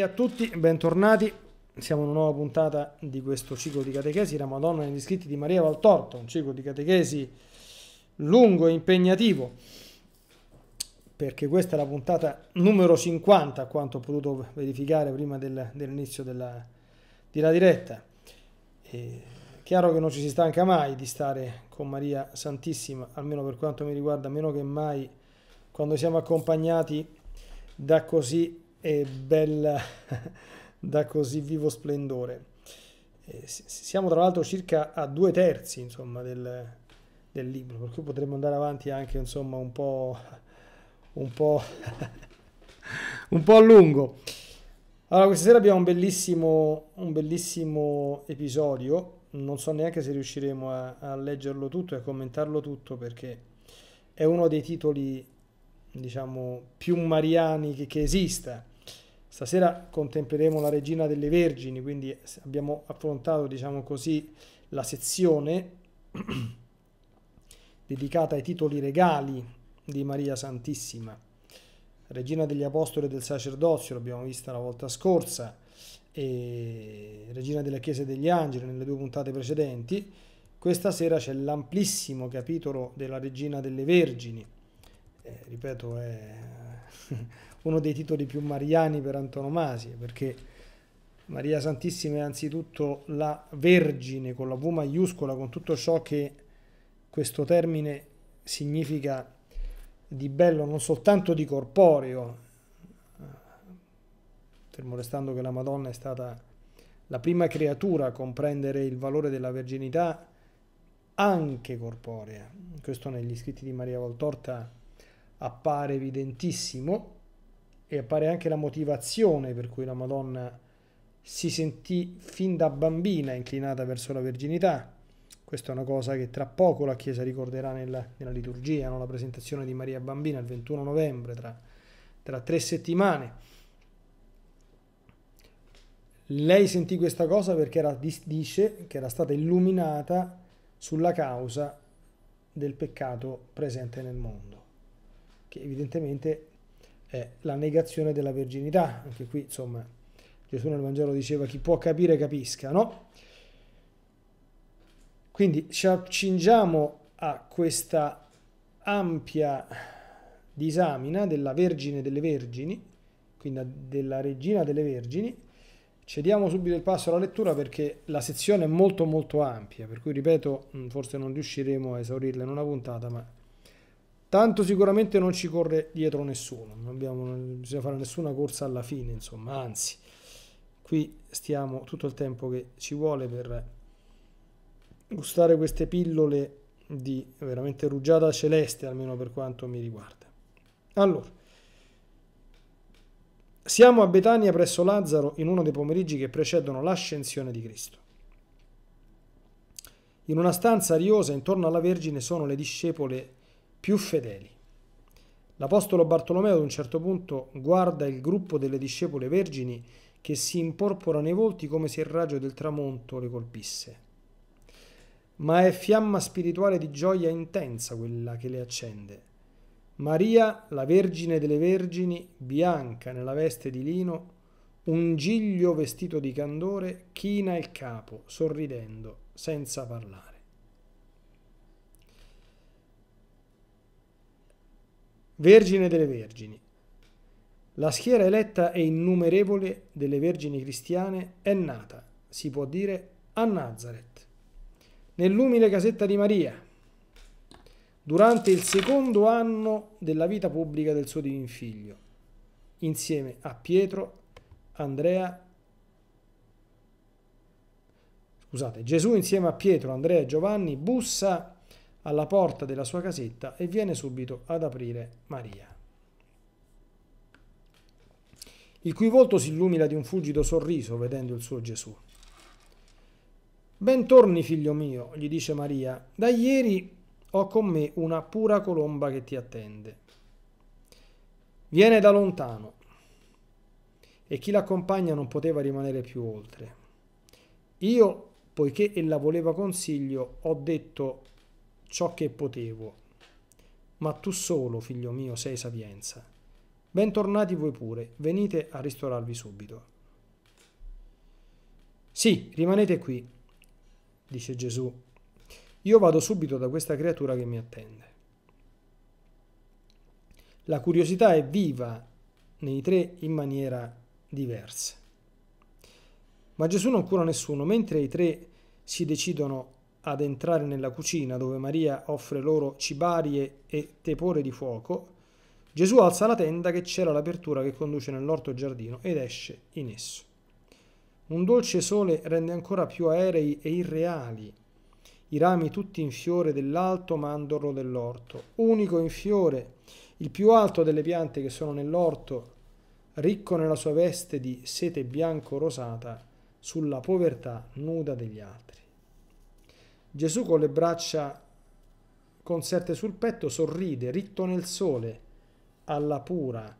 a tutti, bentornati. Siamo in una nuova puntata di questo ciclo di catechesi, la Madonna negli scritti di Maria Valtorto, un ciclo di catechesi lungo e impegnativo, perché questa è la puntata numero 50, a quanto ho potuto verificare prima del, dell'inizio della, della, diretta. È chiaro che non ci si stanca mai di stare con Maria Santissima, almeno per quanto mi riguarda, meno che mai quando siamo accompagnati da così e bella da così vivo splendore. Eh, siamo tra l'altro circa a due terzi insomma, del, del, libro, per cui potremmo andare avanti anche insomma, un po', un po', un po' a lungo. Allora, questa sera abbiamo un bellissimo, un bellissimo episodio, non so neanche se riusciremo a, a leggerlo tutto e a commentarlo tutto perché è uno dei titoli diciamo più mariani che, che esista Stasera contempleremo la Regina delle Vergini, quindi abbiamo affrontato, diciamo così, la sezione dedicata ai titoli regali di Maria Santissima. Regina degli Apostoli e del Sacerdozio, l'abbiamo vista la volta scorsa, e Regina della Chiesa degli Angeli nelle due puntate precedenti. Questa sera c'è l'amplissimo capitolo della Regina delle Vergini. Eh, ripeto, è... uno dei titoli più mariani per antonomasia, perché Maria Santissima è anzitutto la Vergine con la V maiuscola, con tutto ciò che questo termine significa di bello, non soltanto di corporeo, fermo restando che la Madonna è stata la prima creatura a comprendere il valore della verginità anche corporea. Questo negli scritti di Maria Voltorta appare evidentissimo e appare anche la motivazione per cui la Madonna si sentì fin da bambina inclinata verso la verginità. Questa è una cosa che tra poco la Chiesa ricorderà nella, nella liturgia, no? la presentazione di Maria Bambina il 21 novembre, tra, tra tre settimane. Lei sentì questa cosa perché era, dice che era stata illuminata sulla causa del peccato presente nel mondo, che evidentemente è la negazione della verginità. Anche qui, insomma, Gesù nel Vangelo diceva chi può capire capisca, no? Quindi ci accingiamo a questa ampia disamina della Vergine delle Vergini, quindi della Regina delle Vergini. Cediamo subito il passo alla lettura perché la sezione è molto molto ampia, per cui ripeto, forse non riusciremo a esaurirla in una puntata, ma Tanto sicuramente non ci corre dietro nessuno, non, abbiamo, non bisogna fare nessuna corsa alla fine, insomma, anzi, qui stiamo tutto il tempo che ci vuole per gustare queste pillole di veramente rugiada celeste, almeno per quanto mi riguarda. Allora, siamo a Betania presso Lazzaro in uno dei pomeriggi che precedono l'ascensione di Cristo. In una stanza ariosa intorno alla Vergine sono le discepole più fedeli. L'Apostolo Bartolomeo ad un certo punto guarda il gruppo delle discepole vergini che si imporpora nei volti come se il raggio del tramonto le colpisse. Ma è fiamma spirituale di gioia intensa quella che le accende. Maria, la Vergine delle Vergini, bianca nella veste di lino, un giglio vestito di candore, china il capo, sorridendo, senza parlare. Vergine delle Vergini. La schiera eletta e innumerevole delle Vergini cristiane è nata, si può dire, a Nazareth, nell'umile casetta di Maria, durante il secondo anno della vita pubblica del suo divin figlio, insieme a Pietro, Andrea, scusate, Gesù insieme a Pietro, Andrea e Giovanni bussa alla porta della sua casetta e viene subito ad aprire Maria. Il cui volto si illumina di un fulgido sorriso vedendo il suo Gesù. Ben figlio mio, gli dice Maria, da ieri ho con me una pura colomba che ti attende. Viene da lontano e chi l'accompagna non poteva rimanere più oltre. Io, poiché ella voleva consiglio, ho detto ciò che potevo. Ma tu solo, figlio mio, sei sapienza. Bentornati voi pure, venite a ristorarvi subito. Sì, rimanete qui, dice Gesù. Io vado subito da questa creatura che mi attende. La curiosità è viva nei tre in maniera diversa. Ma Gesù non cura nessuno, mentre i tre si decidono ad entrare nella cucina dove Maria offre loro cibarie e tepore di fuoco, Gesù alza la tenda che c'era l'apertura che conduce nell'orto giardino ed esce in esso. Un dolce sole rende ancora più aerei e irreali i rami tutti in fiore dell'alto mandorlo dell'orto, unico in fiore, il più alto delle piante che sono nell'orto, ricco nella sua veste di sete bianco-rosata sulla povertà nuda degli altri. Gesù con le braccia conserte sul petto sorride, ritto nel sole, alla pura,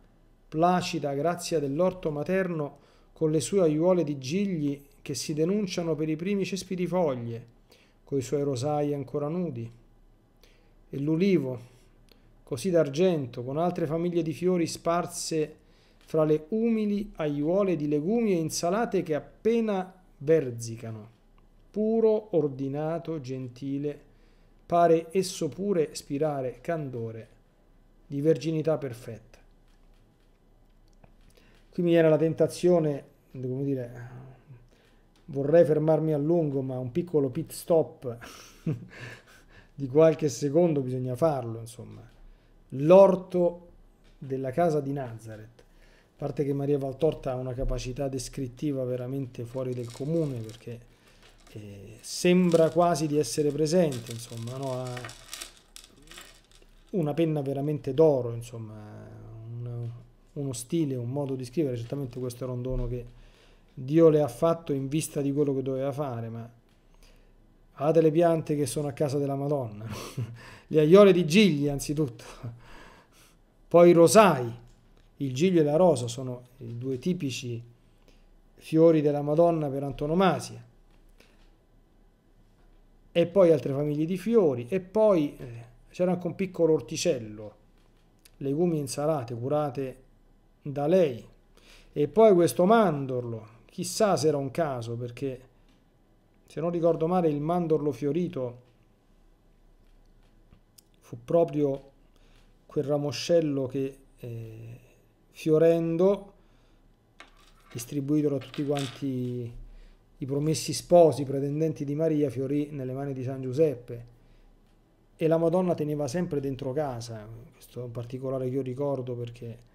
placida grazia dell'orto materno con le sue aiuole di gigli che si denunciano per i primi cespi di foglie, coi suoi rosai ancora nudi. E l'ulivo, così d'argento, con altre famiglie di fiori sparse fra le umili aiuole di legumi e insalate che appena verzicano puro, ordinato, gentile, pare esso pure spirare candore di verginità perfetta. Qui mi era la tentazione, come dire, vorrei fermarmi a lungo, ma un piccolo pit stop di qualche secondo bisogna farlo, insomma. L'orto della casa di Nazareth. A parte che Maria Valtorta ha una capacità descrittiva veramente fuori del comune, perché che sembra quasi di essere presente, insomma, no? una penna veramente d'oro, insomma, un, uno stile, un modo di scrivere, certamente questo era un dono che Dio le ha fatto in vista di quello che doveva fare, ma ha delle piante che sono a casa della Madonna, le aiole di gigli anzitutto, poi i rosai, il giglio e la rosa sono i due tipici fiori della Madonna per antonomasia e poi altre famiglie di fiori, e poi eh, c'era anche un piccolo orticello, legumi e insalate curate da lei, e poi questo mandorlo, chissà se era un caso, perché se non ricordo male il mandorlo fiorito fu proprio quel ramoscello che eh, fiorendo, distribuito da tutti quanti i promessi sposi pretendenti di Maria fiorì nelle mani di San Giuseppe e la Madonna teneva sempre dentro casa, questo è un particolare che io ricordo perché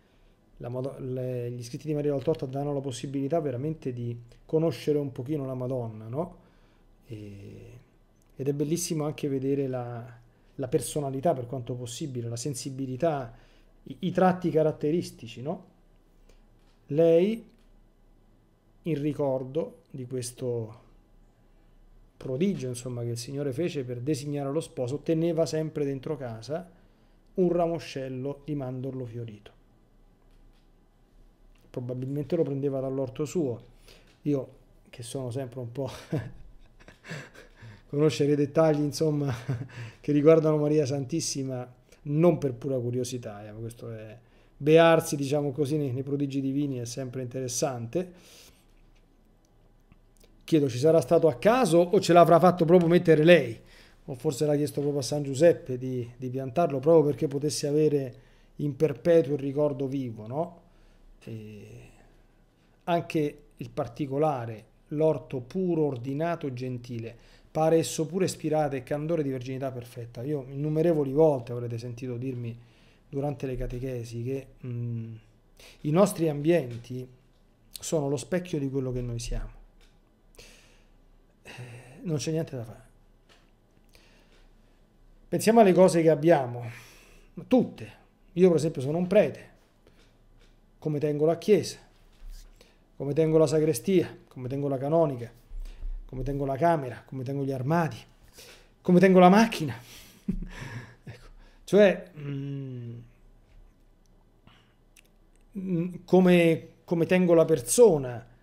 le, gli scritti di Maria Valtorta danno la possibilità veramente di conoscere un pochino la Madonna, no? E, ed è bellissimo anche vedere la, la personalità per quanto possibile, la sensibilità, i, i tratti caratteristici, no? Lei in ricordo di questo prodigio insomma, che il Signore fece per designare lo sposo, teneva sempre dentro casa un ramoscello di mandorlo fiorito. Probabilmente lo prendeva dall'orto suo. Io, che sono sempre un po' conoscere i dettagli insomma, che riguardano Maria Santissima, non per pura curiosità, eh, questo è bearsi diciamo così nei, nei prodigi divini è sempre interessante Chiedo, ci sarà stato a caso o ce l'avrà fatto proprio mettere lei? O forse l'ha chiesto proprio a San Giuseppe di, di piantarlo proprio perché potesse avere in perpetuo il ricordo vivo, no? E anche il particolare, l'orto puro, ordinato, gentile, pare esso pure spirate e candore di virginità perfetta. Io innumerevoli volte avrete sentito dirmi durante le catechesi che mh, mm, i nostri ambienti sono lo specchio di quello che noi siamo non c'è niente da fare. Pensiamo alle cose che abbiamo, tutte. Io per esempio sono un prete, come tengo la chiesa, come tengo la sagrestia, come tengo la canonica, come tengo la camera, come tengo gli armadi, come tengo la macchina. ecco. Cioè, mh, mm, mh, mm, come, come tengo la persona.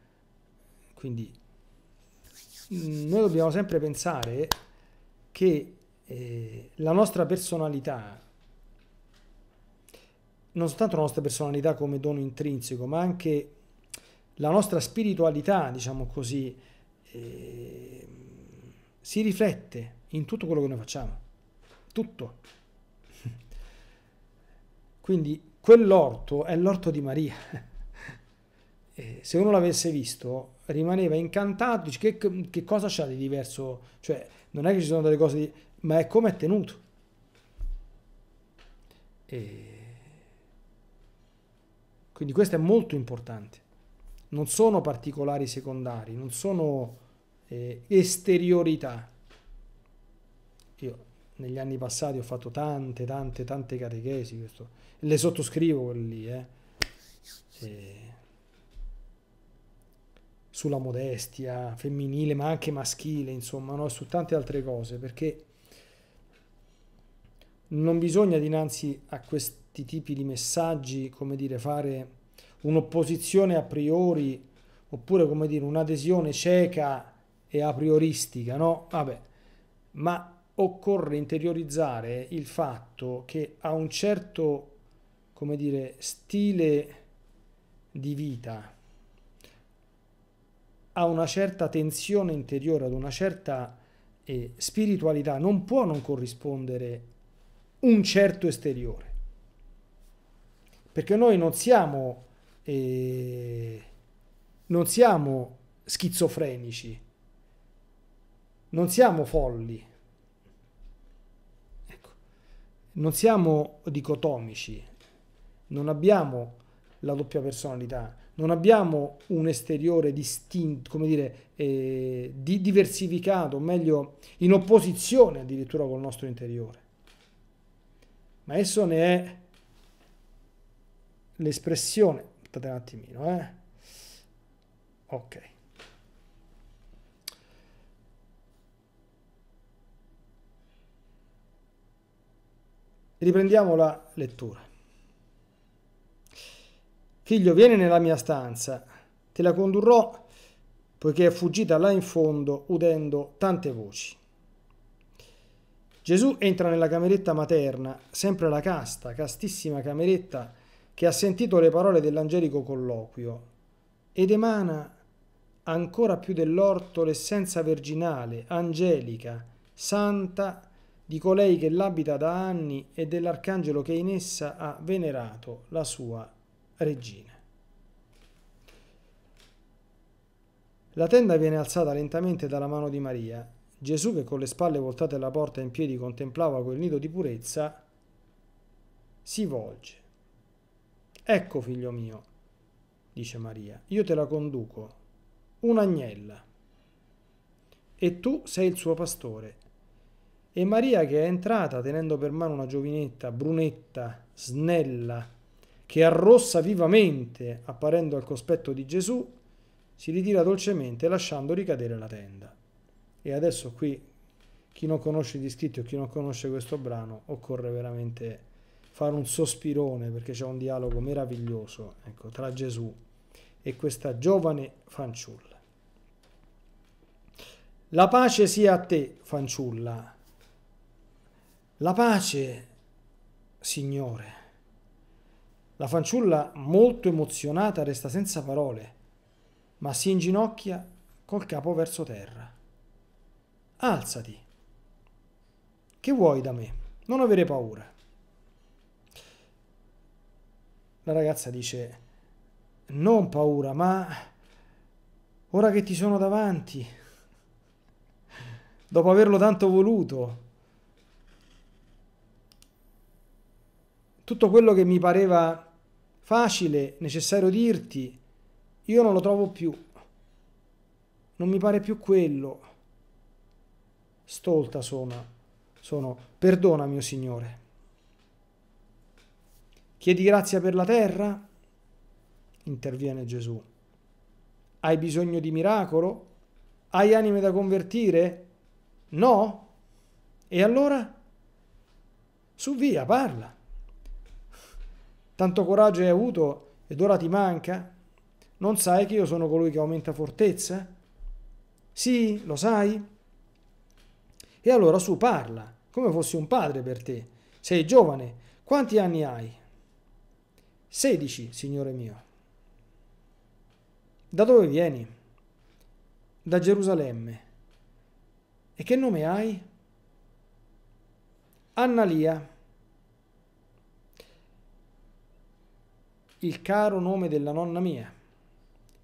Quindi Mm, noi dobbiamo sempre pensare che eh, la nostra personalità, non soltanto la nostra personalità come dono intrinseco, ma anche la nostra spiritualità, diciamo così, eh, si riflette in tutto quello che noi facciamo. Tutto. Quindi quell'orto è l'orto di Maria. Eh, se uno l'avesse visto, rimaneva incantato, dice che, che cosa c'ha di diverso, cioè non è che ci sono delle cose, di, ma è come è tenuto. E... Quindi questo è molto importante. Non sono particolari secondari, non sono eh, esteriorità. Io negli anni passati ho fatto tante, tante, tante catechesi, questo. le sottoscrivo quelle lì, eh. E sulla modestia femminile, ma anche maschile, insomma, no? su tante altre cose, perché non bisogna dinanzi a questi tipi di messaggi, come dire, fare un'opposizione a priori, oppure come dire, un'adesione cieca e a prioristica, no? Vabbè, ma occorre interiorizzare il fatto che a un certo, come dire, stile di vita, a una certa tensione interiore, ad una certa eh, spiritualità, non può non corrispondere un certo esteriore. Perché noi non siamo, eh, non siamo schizofrenici, non siamo folli, ecco. non siamo dicotomici, non abbiamo la doppia personalità non abbiamo un esteriore distinto, come dire, eh, di diversificato, o meglio, in opposizione addirittura col nostro interiore. Ma esso ne è l'espressione, aspettate un attimino, eh. Ok. Riprendiamo la lettura. Figlio, vieni nella mia stanza, te la condurrò, poiché è fuggita là in fondo, udendo tante voci. Gesù entra nella cameretta materna, sempre la casta, castissima cameretta, che ha sentito le parole dell'angelico colloquio, ed emana ancora più dell'orto l'essenza virginale, angelica, santa, di colei che l'abita da anni e dell'arcangelo che in essa ha venerato la sua regine. La tenda viene alzata lentamente dalla mano di Maria. Gesù, che con le spalle voltate alla porta in piedi contemplava quel nido di purezza, si volge. Ecco, figlio mio, dice Maria, io te la conduco, un'agnella, e tu sei il suo pastore. E Maria, che è entrata tenendo per mano una giovinetta, brunetta, snella, che arrossa vivamente apparendo al cospetto di Gesù, si ritira dolcemente lasciando ricadere la tenda. E adesso qui chi non conosce gli scritti o chi non conosce questo brano occorre veramente fare un sospirone perché c'è un dialogo meraviglioso ecco, tra Gesù e questa giovane fanciulla. La pace sia a te, fanciulla. La pace, Signore. La fanciulla, molto emozionata, resta senza parole, ma si inginocchia col capo verso terra. Alzati. Che vuoi da me? Non avere paura. La ragazza dice, non paura, ma ora che ti sono davanti, dopo averlo tanto voluto, tutto quello che mi pareva facile, necessario dirti, io non lo trovo più, non mi pare più quello. Stolta sono, sono, perdona mio Signore. Chiedi grazia per la terra? Interviene Gesù. Hai bisogno di miracolo? Hai anime da convertire? No? E allora? Su via, parla. Tanto coraggio hai avuto ed ora ti manca? Non sai che io sono colui che aumenta fortezza? Sì, lo sai? E allora su, parla, come fossi un padre per te. Sei giovane, quanti anni hai? Sedici, signore mio. Da dove vieni? Da Gerusalemme. E che nome hai? Annalia. il caro nome della nonna mia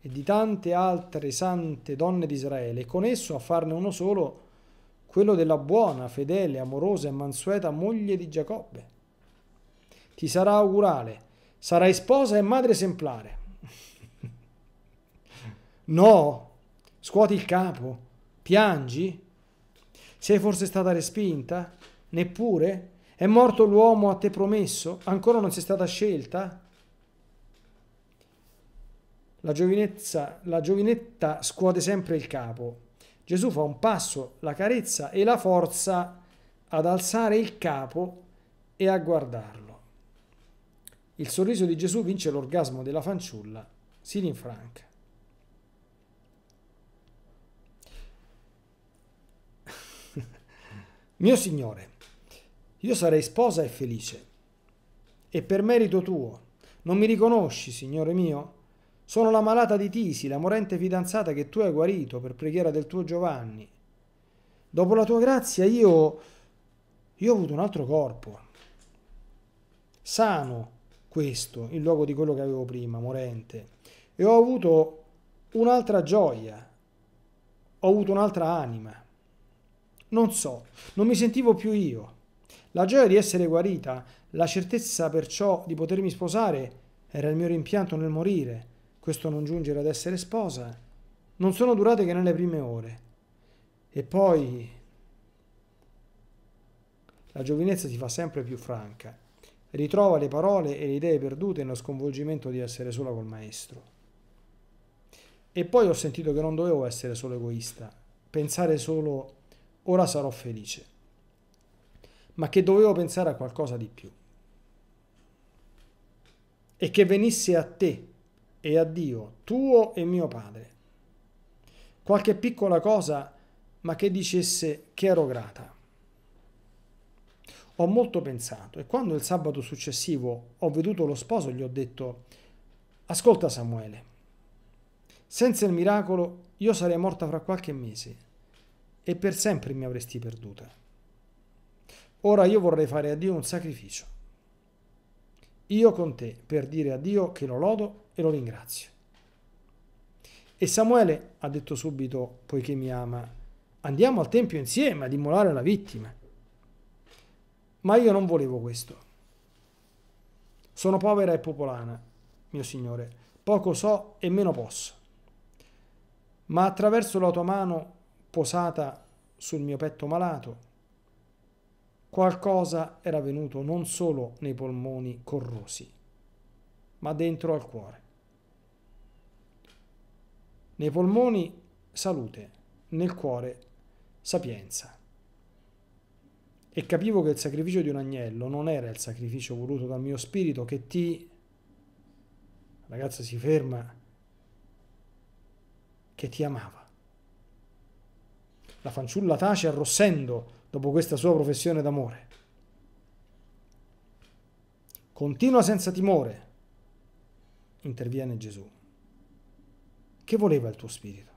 e di tante altre sante donne di Israele, e con esso a farne uno solo, quello della buona, fedele, amorosa e mansueta moglie di Giacobbe. Ti sarà augurale, sarai sposa e madre esemplare. no, scuoti il capo, piangi? Sei forse stata respinta? Neppure? È morto l'uomo a te promesso? Ancora non sei stata scelta? La, la giovinetta scuote sempre il capo. Gesù fa un passo, la carezza e la forza ad alzare il capo e a guardarlo. Il sorriso di Gesù vince l'orgasmo della fanciulla, si rinfranca. Mio Signore, io sarei sposa e felice, e per merito tuo. Non mi riconosci, Signore mio? Sono la malata di Tisi, la morente fidanzata che tu hai guarito per preghiera del tuo Giovanni. Dopo la tua grazia io, io ho avuto un altro corpo, sano questo, in luogo di quello che avevo prima, morente. E ho avuto un'altra gioia, ho avuto un'altra anima. Non so, non mi sentivo più io. La gioia di essere guarita, la certezza perciò di potermi sposare, era il mio rimpianto nel morire questo non giungere ad essere sposa, non sono durate che nelle prime ore. E poi la giovinezza si fa sempre più franca, ritrova le parole e le idee perdute nello sconvolgimento di essere sola col maestro. E poi ho sentito che non dovevo essere solo egoista, pensare solo ora sarò felice, ma che dovevo pensare a qualcosa di più. E che venisse a te e a Dio, tuo e mio Padre. Qualche piccola cosa, ma che dicesse che ero grata. Ho molto pensato e quando il sabato successivo ho veduto lo sposo gli ho detto, ascolta Samuele, senza il miracolo io sarei morta fra qualche mese e per sempre mi avresti perduta. Ora io vorrei fare a Dio un sacrificio. Io con te per dire a Dio che lo lodo e lo ringrazio. E Samuele ha detto subito, poiché mi ama, andiamo al Tempio insieme ad immolare la vittima. Ma io non volevo questo. Sono povera e popolana, mio Signore, poco so e meno posso. Ma attraverso la tua mano posata sul mio petto malato, qualcosa era venuto non solo nei polmoni corrosi, ma dentro al cuore nei polmoni salute, nel cuore sapienza. E capivo che il sacrificio di un agnello non era il sacrificio voluto dal mio spirito che ti... La ragazza si ferma, che ti amava. La fanciulla tace arrossendo dopo questa sua professione d'amore. Continua senza timore, interviene Gesù. Che voleva il tuo spirito?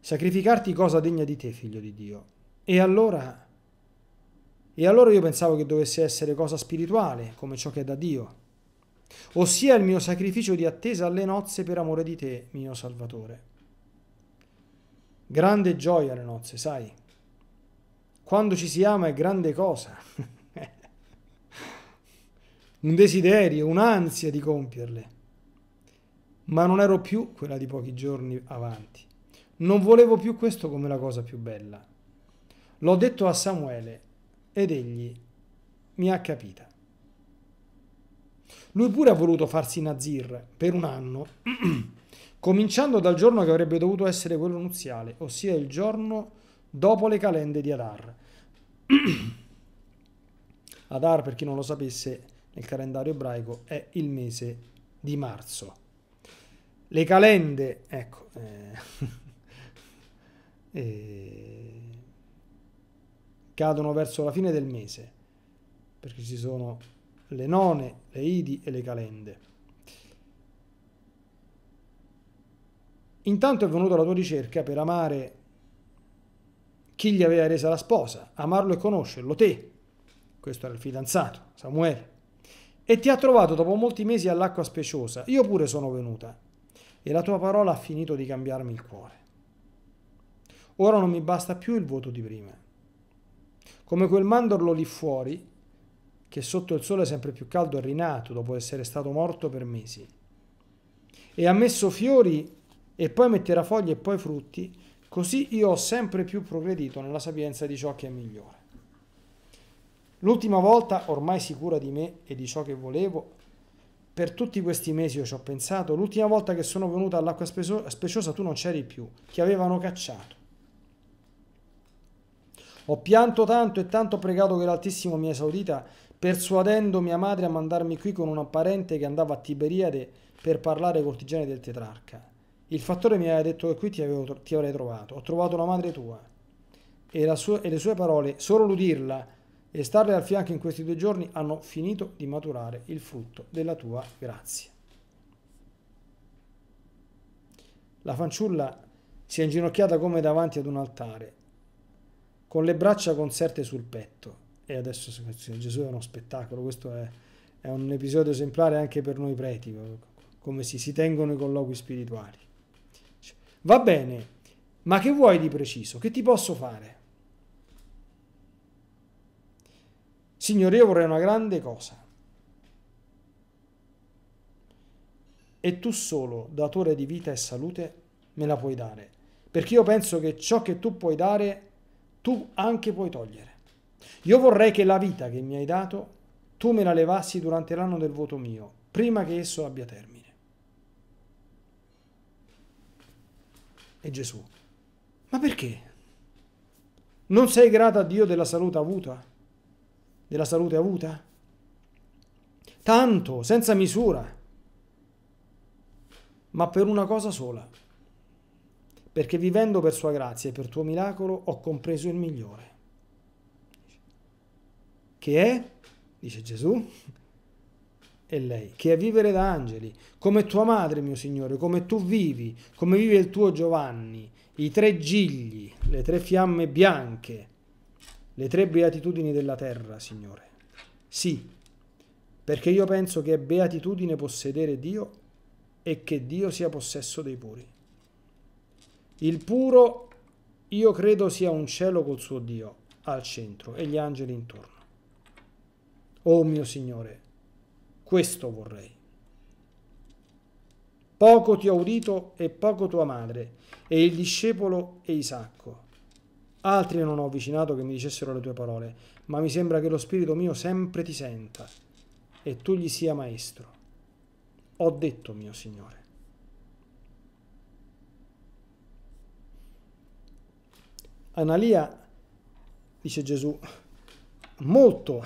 Sacrificarti cosa degna di te, figlio di Dio. E allora, e allora io pensavo che dovesse essere cosa spirituale, come ciò che è da Dio, ossia il mio sacrificio di attesa alle nozze per amore di te, mio Salvatore. Grande gioia alle nozze, sai? Quando ci si ama è grande cosa. un desiderio, un'ansia di compierle ma non ero più quella di pochi giorni avanti. Non volevo più questo come la cosa più bella. L'ho detto a Samuele ed egli mi ha capita. Lui pure ha voluto farsi nazir per un anno, cominciando dal giorno che avrebbe dovuto essere quello nuziale, ossia il giorno dopo le calende di Adar. Adar, per chi non lo sapesse, nel calendario ebraico è il mese di marzo. Le calende, ecco. Eh, eh, cadono verso la fine del mese, perché ci sono le none, le idi e le calende. Intanto è venuto alla tua ricerca per amare chi gli aveva resa la sposa, amarlo e conoscerlo, te. Questo era il fidanzato, Samuele. E ti ha trovato dopo molti mesi all'acqua speciosa. Io pure sono venuta e la tua parola ha finito di cambiarmi il cuore. Ora non mi basta più il vuoto di prima. Come quel mandorlo lì fuori, che sotto il sole sempre più caldo è rinato dopo essere stato morto per mesi, e ha messo fiori e poi metterà foglie e poi frutti, così io ho sempre più progredito nella sapienza di ciò che è migliore. L'ultima volta, ormai sicura di me e di ciò che volevo, per tutti questi mesi io ci ho pensato, l'ultima volta che sono venuta all'acqua speciosa tu non c'eri più, ti avevano cacciato. Ho pianto tanto e tanto pregato che l'Altissimo mi esaudita, persuadendo mia madre a mandarmi qui con una parente che andava a Tiberiade per parlare col tigiane del tetrarca. Il fattore mi aveva detto che qui ti, avevo, ti avrei trovato. Ho trovato la madre tua. E, sua, e le sue parole, solo l'udirla, e starle al fianco in questi due giorni hanno finito di maturare il frutto della tua grazia. La fanciulla si è inginocchiata come davanti ad un altare, con le braccia conserte sul petto. E adesso Gesù è uno spettacolo, questo è, è un episodio esemplare anche per noi preti, come si, si tengono i colloqui spirituali. Va bene, ma che vuoi di preciso? Che ti posso fare? Signore, io vorrei una grande cosa. E tu solo, datore di vita e salute, me la puoi dare. Perché io penso che ciò che tu puoi dare, tu anche puoi togliere. Io vorrei che la vita che mi hai dato, tu me la levassi durante l'anno del voto mio, prima che esso abbia termine. E Gesù, ma perché? Non sei grata a Dio della salute avuta? della salute avuta? Tanto, senza misura, ma per una cosa sola, perché vivendo per sua grazia e per tuo miracolo ho compreso il migliore, che è, dice Gesù, e lei, che è vivere da angeli, come tua madre, mio Signore, come tu vivi, come vive il tuo Giovanni, i tre gigli, le tre fiamme bianche, le tre beatitudini della terra, Signore. Sì, perché io penso che è beatitudine possedere Dio e che Dio sia possesso dei puri. Il puro io credo sia un cielo col suo Dio al centro e gli angeli intorno. Oh mio Signore, questo vorrei. Poco ti ho udito e poco tua madre, e il discepolo e Isacco. Altri non ho avvicinato che mi dicessero le tue parole, ma mi sembra che lo spirito mio sempre ti senta e tu gli sia maestro. Ho detto, mio Signore. Analia, dice Gesù, molto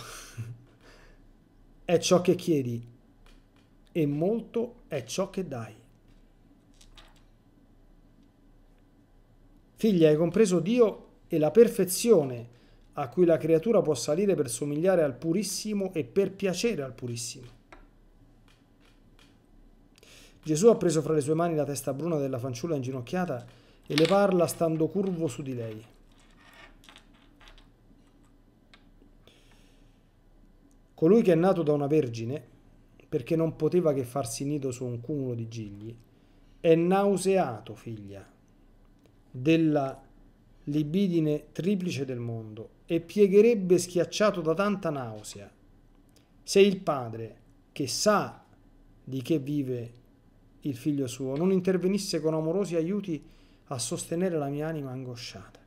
è ciò che chiedi e molto è ciò che dai. Figlia, hai compreso Dio e la perfezione a cui la creatura può salire per somigliare al Purissimo e per piacere al Purissimo. Gesù ha preso fra le sue mani la testa bruna della fanciulla inginocchiata e le parla stando curvo su di lei. Colui che è nato da una vergine, perché non poteva che farsi nido su un cumulo di gigli, è nauseato, figlia, della libidine triplice del mondo e piegherebbe schiacciato da tanta nausea. Se il padre, che sa di che vive il figlio suo, non intervenisse con amorosi aiuti a sostenere la mia anima angosciata.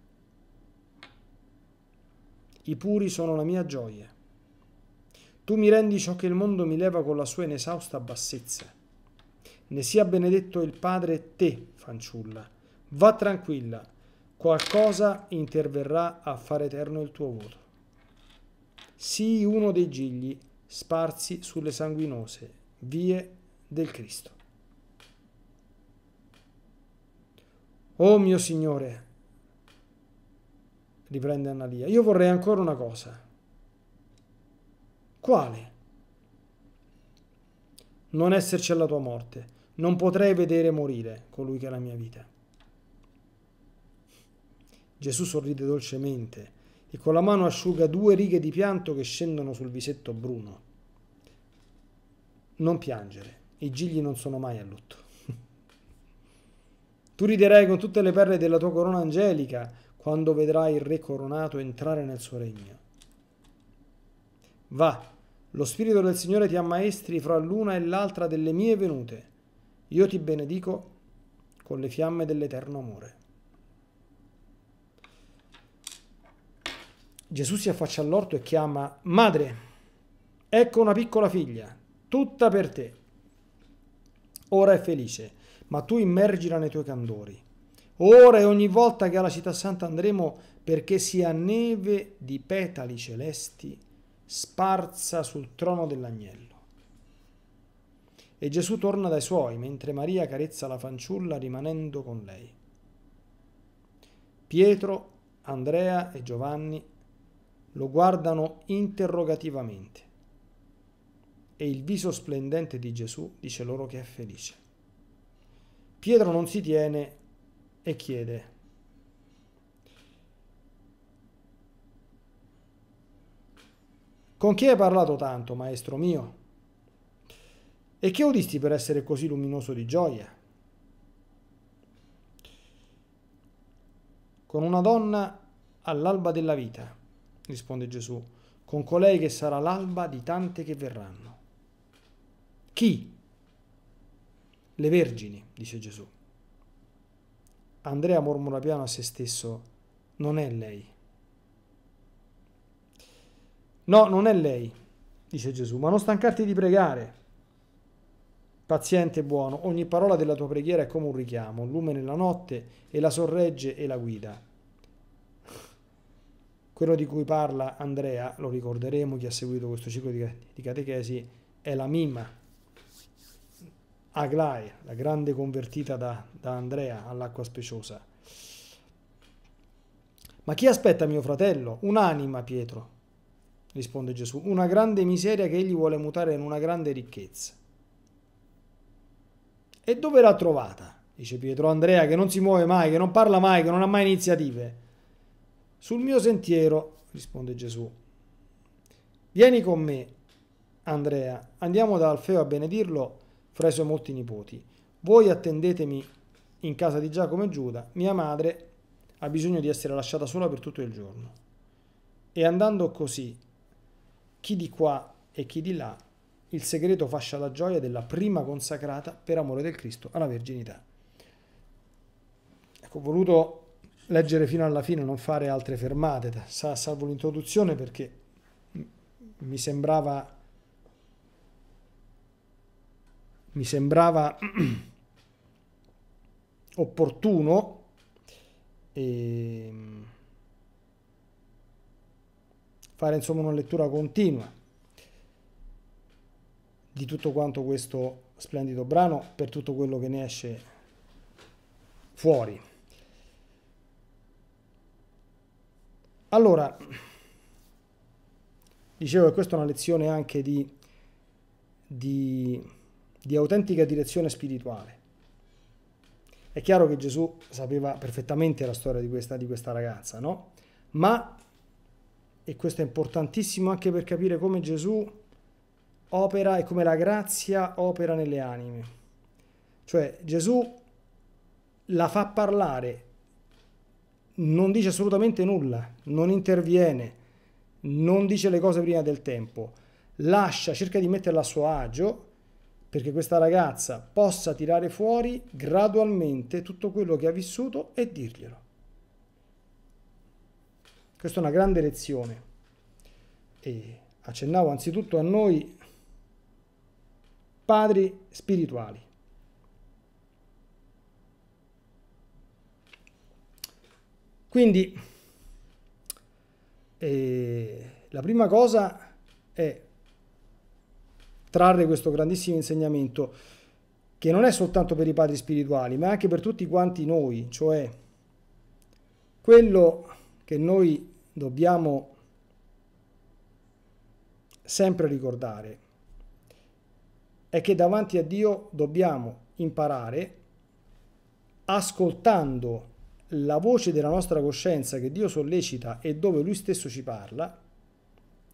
I puri sono la mia gioia. Tu mi rendi ciò che il mondo mi leva con la sua inesausta bassezza. Ne sia benedetto il Padre te, fanciulla. Va tranquilla, qualcosa interverrà a fare eterno il tuo voto. Sii uno dei gigli sparsi sulle sanguinose vie del Cristo. Oh mio Signore, riprende Analia, io vorrei ancora una cosa. Quale? Non esserci alla tua morte. Non potrei vedere morire colui che è la mia vita. Gesù sorride dolcemente e con la mano asciuga due righe di pianto che scendono sul visetto bruno. Non piangere, i gigli non sono mai a lutto. tu riderai con tutte le perle della tua corona angelica quando vedrai il re coronato entrare nel suo regno. Va, lo Spirito del Signore ti ammaestri fra l'una e l'altra delle mie venute. Io ti benedico con le fiamme dell'eterno amore. Gesù si affaccia all'orto e chiama Madre, ecco una piccola figlia, tutta per te. Ora è felice, ma tu immergila nei tuoi candori. Ora e ogni volta che alla città santa andremo perché sia neve di petali celesti sparsa sul trono dell'agnello. E Gesù torna dai suoi, mentre Maria carezza la fanciulla rimanendo con lei. Pietro, Andrea e Giovanni lo guardano interrogativamente e il viso splendente di Gesù dice loro che è felice. Pietro non si tiene e chiede. Con chi hai parlato tanto, maestro mio? E che udisti per essere così luminoso di gioia? Con una donna all'alba della vita risponde Gesù, con colei che sarà l'alba di tante che verranno. Chi? Le vergini, dice Gesù. Andrea mormora piano a se stesso, non è lei. No, non è lei, dice Gesù, ma non stancarti di pregare. Paziente e buono, ogni parola della tua preghiera è come un richiamo, un lume nella notte e la sorregge e la guida. Quello di cui parla Andrea, lo ricorderemo chi ha seguito questo ciclo di catechesi, è la mima, Aglae, la grande convertita da, da Andrea all'acqua speciosa. Ma chi aspetta mio fratello? Un'anima, Pietro, risponde Gesù, una grande miseria che egli vuole mutare in una grande ricchezza. E dove l'ha trovata? Dice Pietro Andrea, che non si muove mai, che non parla mai, che non ha mai iniziative. Sul mio sentiero, risponde Gesù. Vieni con me, Andrea, andiamo da Alfeo a benedirlo fra i suoi molti nipoti. Voi attendetemi in casa di Giacomo e Giuda, mia madre ha bisogno di essere lasciata sola per tutto il giorno. E andando così, chi di qua e chi di là, il segreto fascia la gioia della prima consacrata per amore del Cristo alla verginità. Ecco, ho voluto leggere fino alla fine, non fare altre fermate, salvo l'introduzione perché mi sembrava mi sembrava opportuno e fare insomma una lettura continua di tutto quanto questo splendido brano per tutto quello che ne esce fuori. Allora, dicevo che questa è una lezione anche di, di, di autentica direzione spirituale. È chiaro che Gesù sapeva perfettamente la storia di questa, di questa ragazza, no? Ma, e questo è importantissimo anche per capire come Gesù opera e come la grazia opera nelle anime. Cioè Gesù la fa parlare non dice assolutamente nulla, non interviene, non dice le cose prima del tempo, lascia, cerca di metterla a suo agio perché questa ragazza possa tirare fuori gradualmente tutto quello che ha vissuto e dirglielo. Questa è una grande lezione. E accennavo anzitutto a noi padri spirituali. Quindi eh, la prima cosa è trarre questo grandissimo insegnamento che non è soltanto per i padri spirituali, ma anche per tutti quanti noi, cioè quello che noi dobbiamo sempre ricordare è che davanti a Dio dobbiamo imparare ascoltando la voce della nostra coscienza che Dio sollecita e dove Lui stesso ci parla,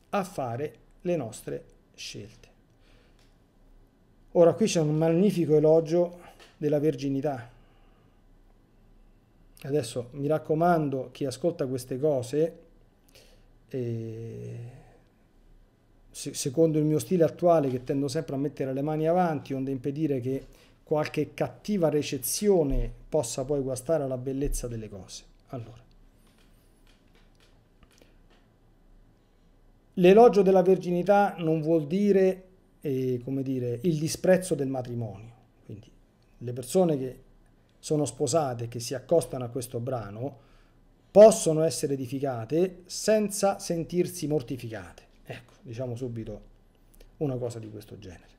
a fare le nostre scelte. Ora qui c'è un magnifico elogio della verginità. Adesso mi raccomando, chi ascolta queste cose, eh, se, secondo il mio stile attuale che tendo sempre a mettere le mani avanti, onde impedire che qualche cattiva recezione possa poi guastare la bellezza delle cose. Allora. L'elogio della verginità non vuol dire, eh, come dire, il disprezzo del matrimonio. Quindi le persone che sono sposate, che si accostano a questo brano, possono essere edificate senza sentirsi mortificate. Ecco, diciamo subito una cosa di questo genere.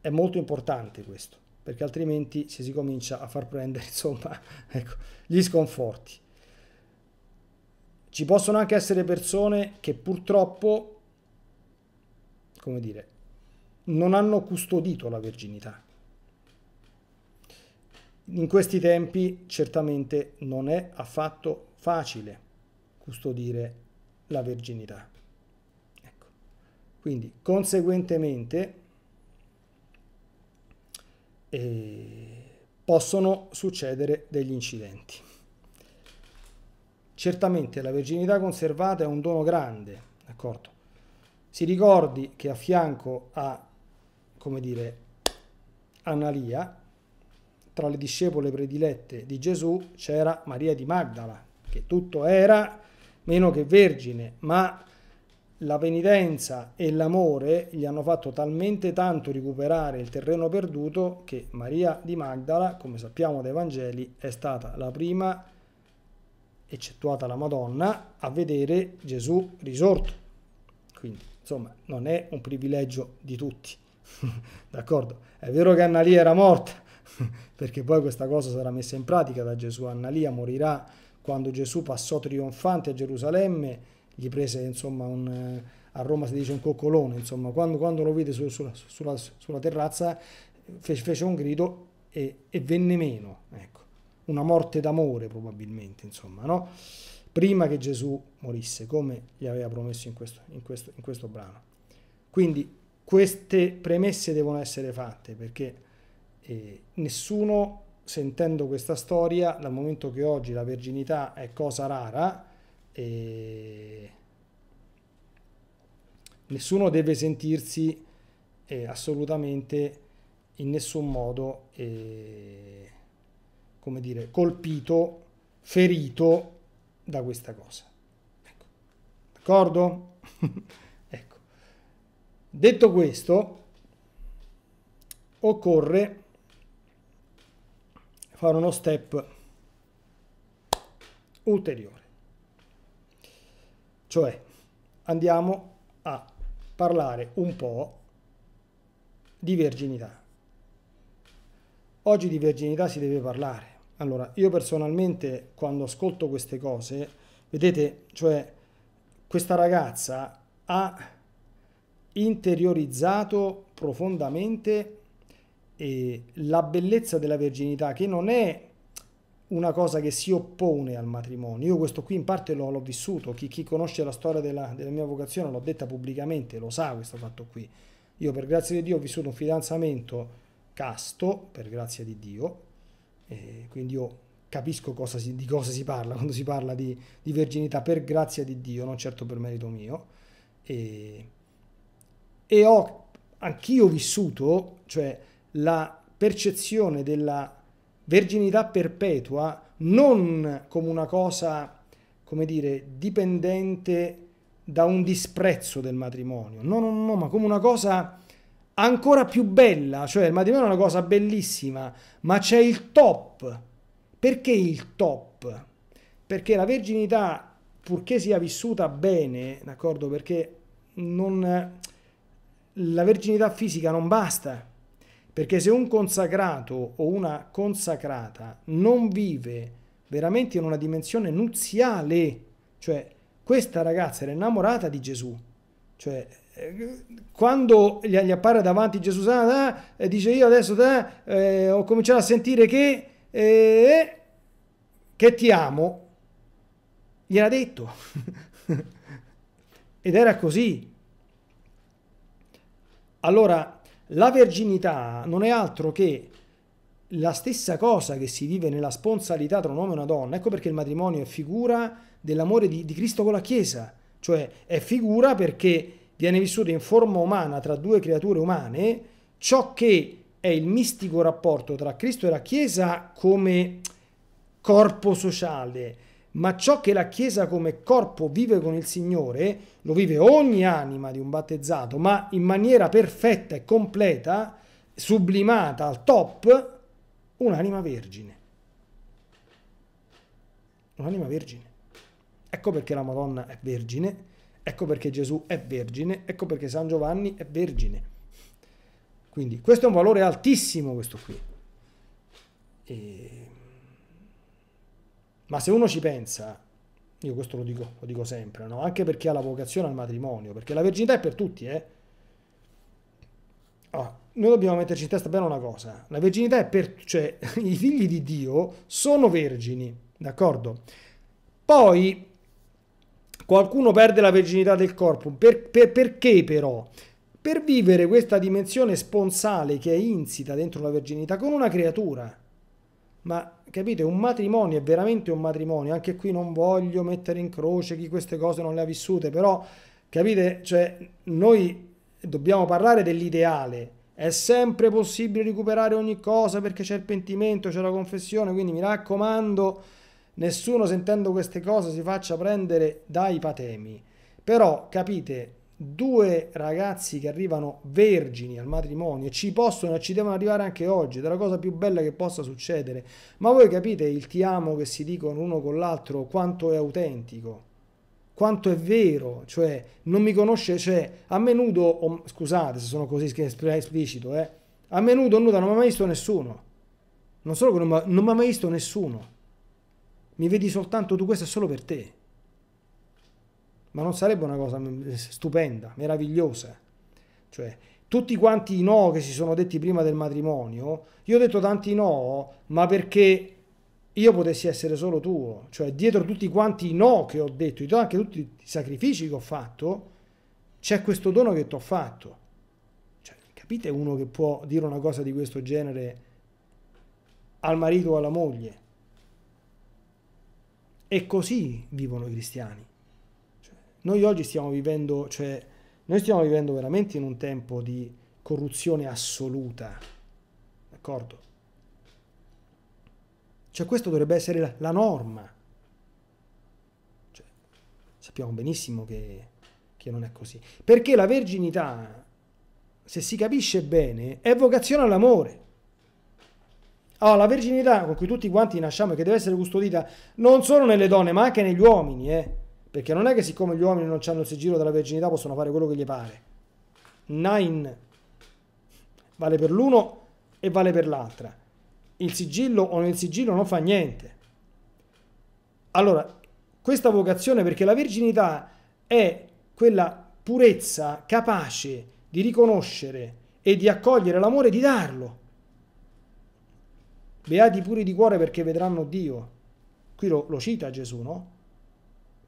È molto importante questo perché altrimenti ci si comincia a far prendere, insomma, ecco, gli sconforti. Ci possono anche essere persone che purtroppo, come dire, non hanno custodito la verginità. In questi tempi certamente non è affatto facile custodire la verginità. Ecco. Quindi, conseguentemente, possono succedere degli incidenti. Certamente la verginità conservata è un dono grande, d'accordo? Si ricordi che a fianco a, come dire, Analia, tra le discepole predilette di Gesù, c'era Maria di Magdala, che tutto era meno che vergine, ma la penitenza e l'amore gli hanno fatto talmente tanto recuperare il terreno perduto che Maria di Magdala, come sappiamo dai Vangeli, è stata la prima, eccettuata la Madonna, a vedere Gesù risorto. Quindi, insomma, non è un privilegio di tutti. D'accordo? È vero che Annalia era morta, perché poi questa cosa sarà messa in pratica da Gesù. Annalia morirà quando Gesù passò trionfante a Gerusalemme gli prese insomma un, a Roma si dice un coccolone, insomma quando, quando lo vide su, su, sulla, sulla, terrazza fece, fece un grido e, e, venne meno, ecco, una morte d'amore probabilmente, insomma, no? prima che Gesù morisse, come gli aveva promesso in questo, in questo, in questo brano. Quindi queste premesse devono essere fatte perché eh, nessuno sentendo questa storia, dal momento che oggi la verginità è cosa rara, eh, nessuno deve sentirsi eh, assolutamente in nessun modo eh, come dire, colpito, ferito da questa cosa. Ecco. D'accordo? ecco. Detto questo, occorre fare uno step ulteriore. Cioè andiamo a parlare un po' di verginità. Oggi di verginità si deve parlare. Allora, io personalmente quando ascolto queste cose, vedete, cioè questa ragazza ha interiorizzato profondamente eh, la bellezza della verginità che non è una cosa che si oppone al matrimonio. Io questo qui in parte l'ho, vissuto, chi, chi, conosce la storia della, della mia vocazione l'ho detta pubblicamente, lo sa questo fatto qui. Io per grazia di Dio ho vissuto un fidanzamento casto, per grazia di Dio, quindi io capisco cosa si, di cosa si parla quando si parla di, di, verginità, per grazia di Dio, non certo per merito mio. E, e ho anch'io vissuto, cioè la percezione della verginità perpetua non come una cosa, come dire, dipendente da un disprezzo del matrimonio, no, no, no, ma come una cosa ancora più bella, cioè il matrimonio è una cosa bellissima, ma c'è il top. Perché il top? Perché la verginità, purché sia vissuta bene, d'accordo, perché non, la verginità fisica non basta, perché se un consacrato o una consacrata non vive veramente in una dimensione nuziale, cioè questa ragazza era innamorata di Gesù, cioè eh, quando gli, appare davanti Gesù Santa, ah, ah", e dice io adesso da, ah, eh, ho cominciato a sentire che, eh, che ti amo, gliel'ha detto. Ed era così. Allora, la verginità non è altro che la stessa cosa che si vive nella sponsalità tra un uomo e una donna, ecco perché il matrimonio è figura dell'amore di, di Cristo con la Chiesa, cioè è figura perché viene vissuto in forma umana tra due creature umane ciò che è il mistico rapporto tra Cristo e la Chiesa come corpo sociale, ma ciò che la Chiesa come corpo vive con il Signore, lo vive ogni anima di un battezzato, ma in maniera perfetta e completa, sublimata al top, un'anima vergine. Un'anima vergine. Ecco perché la Madonna è vergine, ecco perché Gesù è vergine, ecco perché San Giovanni è vergine. Quindi questo è un valore altissimo questo qui. E ma se uno ci pensa, io questo lo dico, lo dico sempre, no? anche per chi ha la vocazione al matrimonio, perché la verginità è per tutti, eh? allora, ah, noi dobbiamo metterci in testa bene una cosa, la verginità è per, cioè i figli di Dio sono vergini, d'accordo? Poi qualcuno perde la verginità del corpo, per, per, perché però? Per vivere questa dimensione sponsale che è insita dentro la verginità con una creatura, ma capite, un matrimonio è veramente un matrimonio, anche qui non voglio mettere in croce chi queste cose non le ha vissute, però capite, cioè noi dobbiamo parlare dell'ideale, è sempre possibile recuperare ogni cosa perché c'è il pentimento, c'è la confessione, quindi mi raccomando, nessuno sentendo queste cose si faccia prendere dai patemi. Però capite, due ragazzi che arrivano vergini al matrimonio e ci possono e ci devono arrivare anche oggi è la cosa più bella che possa succedere ma voi capite il ti amo che si dicono uno con l'altro quanto è autentico quanto è vero cioè non mi conosce cioè a menudo oh, scusate se sono così esplicito eh, a menudo nuda non mi ha mai visto nessuno non solo che non mi ha mai visto nessuno mi vedi soltanto tu questo è solo per te ma non sarebbe una cosa stupenda, meravigliosa? Cioè, tutti quanti i no che si sono detti prima del matrimonio, io ho detto tanti no, ma perché io potessi essere solo tuo, cioè dietro tutti quanti i no che ho detto, anche tutti i sacrifici che ho fatto, c'è questo dono che ti ho fatto. Cioè, capite uno che può dire una cosa di questo genere al marito o alla moglie? E così vivono i cristiani. Noi oggi stiamo vivendo, cioè, noi stiamo vivendo veramente in un tempo di corruzione assoluta, d'accordo? Cioè questa dovrebbe essere la, la norma. Cioè, sappiamo benissimo che, che non è così. Perché la verginità, se si capisce bene, è vocazione all'amore. Allora, ah, la verginità con cui tutti quanti nasciamo e che deve essere custodita non solo nelle donne, ma anche negli uomini, eh. Perché non è che siccome gli uomini non hanno il sigillo della virginità possono fare quello che gli pare. Nine vale per l'uno e vale per l'altra. Il sigillo o nel sigillo non fa niente. Allora, questa vocazione perché la virginità è quella purezza capace di riconoscere e di accogliere l'amore e di darlo. Beati puri di cuore perché vedranno Dio. Qui lo, lo cita Gesù, no?